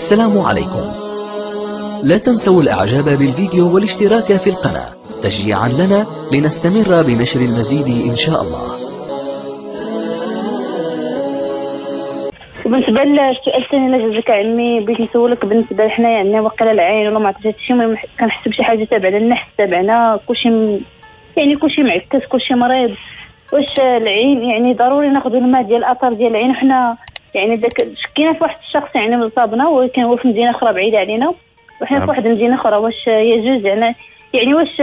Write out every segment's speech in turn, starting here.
السلام عليكم لا تنسوا الاعجاب بالفيديو والاشتراك في القناة تشجيعا لنا لنستمر بنشر المزيد ان شاء الله بالنسبه للسؤال الثاني اللي جزاك عمي بغيت نسولك بالنسبه لحنا يعني واقيلا العين ولا ما عرفتش هادشي المهم بشي حاجه تابعنا للنحس تابعنا كلشي م... يعني كلشي معكس كلشي مريض واش العين يعني ضروري ناخذ الماء ديال الاثر ديال العين وحنا يعني داك شكينا في واحد الشخص يعني مصابنا ولكن هو في مدينه اخرى بعيده علينا وحنا في نعم. واحد المدينه اخرى واش يجوز يعني يعني واش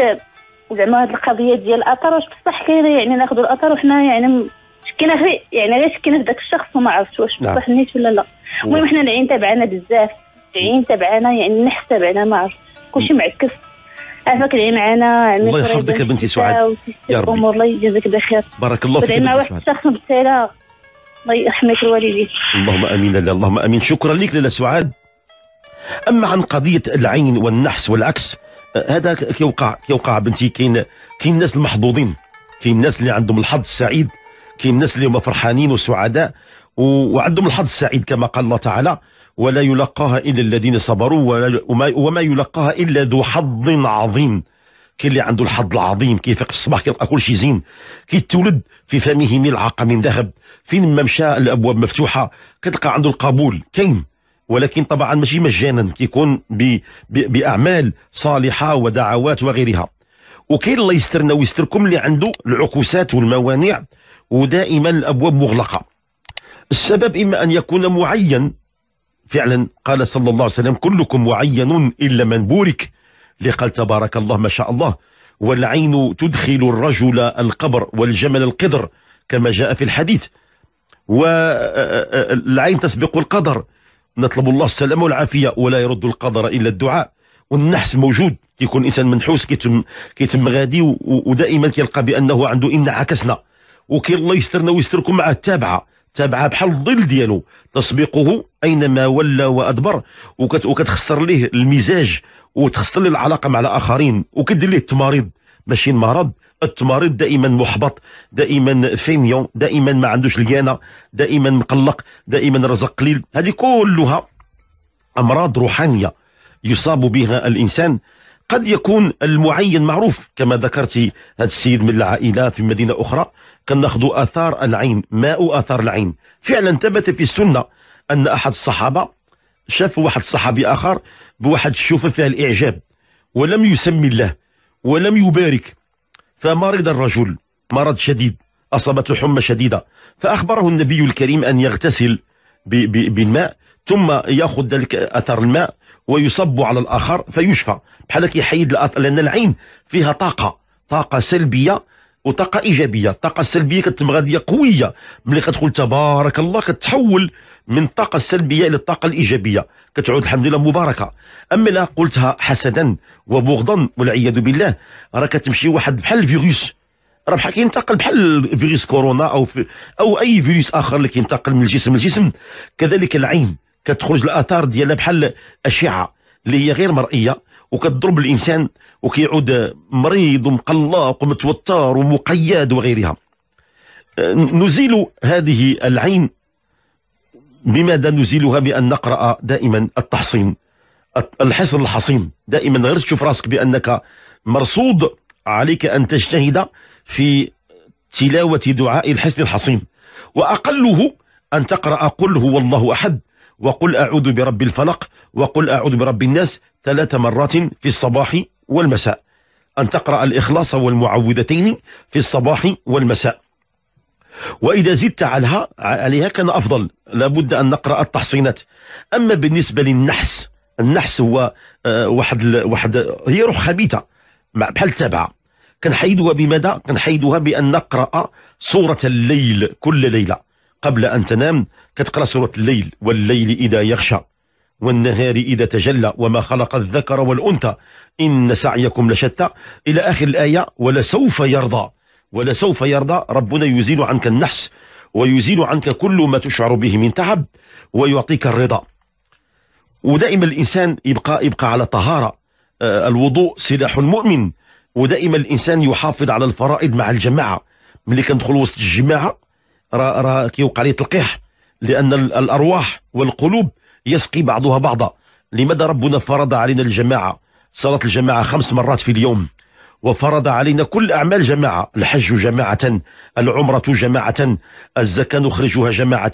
زعما هاد القضيه ديال الاثر واش بصح كاين يعني ناخذوا الاثر وحنا يعني شكينا في يعني غير شكينا في داك الشخص وما عرفتش واش نعم. بصح نيت ولا لا المهم نعم. حنا العين تبعنا بزاف العين تبعنا يعني النحس تبعنا ما عرفت كلشي معكس عافاك العين معنا الله يحفظك يا بنتي سعاد يا رب الله يجازيك بخير بارك الله فيك مع واحد الشخص بالتالي الله يحميك الوالدين اللهم امين لله اللهم امين شكرا لك لاله سعاد اما عن قضيه العين والنحس والعكس هذا كيوقع كيوقع بنتي كاين كاين الناس المحظوظين كاين الناس اللي عندهم الحظ السعيد كاين الناس اللي هما فرحانين وسعداء وعندهم الحظ السعيد كما قال الله تعالى ولا يلقاها الا الذين صبروا وما يلقاها الا ذو حظ عظيم كي اللي عنده الحظ العظيم كيفيق في الصباح كيلقى كل شيء زين كيتولد في فمه ملعقه من ذهب فين ما مشى الابواب مفتوحه كتلقى عنده القبول كاين ولكن طبعا ماشي مجانا كيكون باعمال صالحه ودعوات وغيرها وكاين الله يسترنا ويستركم اللي عنده العكوسات والموانع ودائما الابواب مغلقه السبب اما ان يكون معين فعلا قال صلى الله عليه وسلم كلكم معين الا من بورك لقال تبارك الله ما شاء الله والعين تدخل الرجل القبر والجمل القدر كما جاء في الحديث والعين تسبق القدر نطلب الله السلامة والعافية ولا يرد القدر إلا الدعاء والنحس موجود يكون إنسان منحوس كيتم كيتم غادي ودائما كيلقى بأنه عنده إن عكسنا وكي الله يسترنا ويستركم معاه التابعة تابعه بحال الظل ديالو تسبقه اينما ولى وادبر وكت وكتخسر ليه المزاج وتخسر ليه العلاقه مع الاخرين وكدير ليه التمريض ماشي المرض التمريض دائما محبط دائما فينيون دائما ما عندوش ليانا دائما مقلق دائما رزق قليل هذه كلها امراض روحانيه يصاب بها الانسان قد يكون المعين معروف كما ذكرت هذا السيد من العائلة في مدينة أخرى كناخذ آثار العين ماء آثار العين فعلا ثبت في السنة أن أحد الصحابة شاف واحد الصحابي آخر بواحد الشوفة فيها الإعجاب ولم يسمي الله ولم يبارك فمرض الرجل مرض شديد أصابته حمى شديدة فأخبره النبي الكريم أن يغتسل بالماء ثم يأخذ ذلك أثر الماء ويصب على الآخر فيشفى بحال كيحيد لأن العين فيها طاقة طاقة سلبية وطاقة إيجابية الطاقة السلبية كتم غادية قوية ملي كتقول تبارك الله كتحول من الطاقة السلبية إلى الطاقة الإيجابية كتعود الحمد لله مباركة أما لا قلتها حسدا وبغضا والعياذ بالله راه كتمشي واحد بحال الفيروس راه بحال كينتقل بحال فيروس كورونا أو في أو أي فيروس آخر اللي كينتقل من الجسم للجسم كذلك العين كتخرج الاثار ديالها بحال اشعه اللي هي غير مرئيه وكتضرب الانسان وكيعود مريض ومقلق ومتوتر ومقيد وغيرها أه، نزيل هذه العين بماذا نزيلها بان نقرا دائما التحصين الحصر الحصين دائما غير تشوف راسك بانك مرصود عليك ان تجتهد في تلاوه دعاء الحصن الحصين واقله ان تقرا قل هو الله احد وقل أعوذ برب الفلق وقل أعوذ برب الناس ثلاث مرات في الصباح والمساء أن تقرأ الإخلاص والمعوذتين في الصباح والمساء وإذا زدت عليها عليها كان أفضل لابد أن نقرأ التحصينات أما بالنسبة للنحس النحس هو آه، واحد واحد هي روح خبيثة بحال تابعة كنحيدها بماذا؟ كنحيدها بأن نقرأ سورة الليل كل ليلة قبل أن تنام كتقرا سورة الليل والليل إذا يغشى والنهار إذا تجلى وما خلق الذكر والأنثى إن سعيكم لشتى إلى آخر الآية ولسوف يرضى ولسوف يرضى ربنا يزيل عنك النحس ويزيل عنك كل ما تشعر به من تعب ويعطيك الرضا ودائما الإنسان يبقى يبقى على طهارة آه، الوضوء سلاح المؤمن ودائما الإنسان يحافظ على الفرائض مع الجماعة ملي كندخل وسط الجماعة راه راه كيوقع عليه تلقيح لان الارواح والقلوب يسقي بعضها بعضا لماذا ربنا فرض علينا الجماعه صلاه الجماعه خمس مرات في اليوم وفرض علينا كل أعمال جماعة الحج جماعة العمرة جماعة الزكاة نخرجها جماعة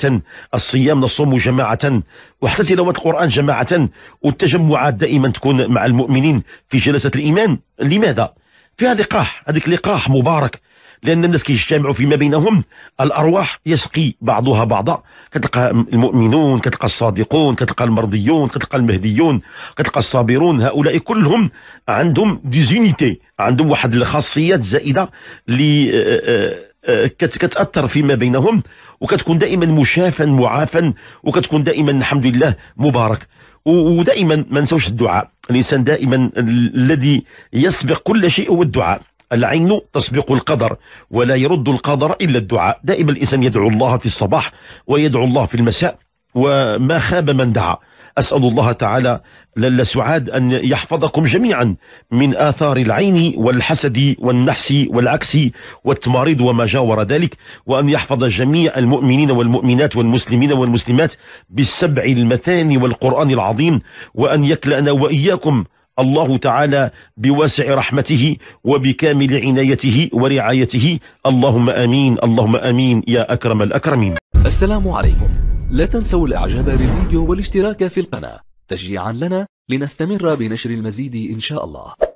الصيام نصوم جماعة وحتى تلاوة القرآن جماعة والتجمعات دائما تكون مع المؤمنين في جلسة الإيمان لماذا؟ فيها لقاح هذيك لقاح مبارك لان الناس كيجتمعوا فيما بينهم الارواح يسقي بعضها بعضا كتلقى المؤمنون كتلقى الصادقون كتلقى المرضيون كتلقى المهديون كتلقى الصابرون هؤلاء كلهم عندهم ديزونيتي عندهم واحد الخاصيات زائده اللي آه، آه، آه، كتاثر فيما بينهم وكتكون دائما مشافا معافا وكتكون دائما الحمد لله مبارك ودائما ما نساوش الدعاء الانسان دائما الذي يسبق كل شيء هو الدعاء العين تسبق القدر ولا يرد القدر إلا الدعاء دائما الإنسان يدعو الله في الصباح ويدعو الله في المساء وما خاب من دعا أسأل الله تعالى لل سعاد أن يحفظكم جميعا من آثار العين والحسد والنحس والعكس والتمارض وما جاور ذلك وأن يحفظ جميع المؤمنين والمؤمنات والمسلمين والمسلمات بالسبع المثاني والقرآن العظيم وأن يكلأنا وإياكم الله تعالى بواسع رحمته وبكامل عنايته ورعايته اللهم امين اللهم امين يا اكرم الاكرمين السلام عليكم لا تنسوا الاعجاب بالفيديو والاشتراك في القناه تشجيعا لنا لنستمر بنشر المزيد ان شاء الله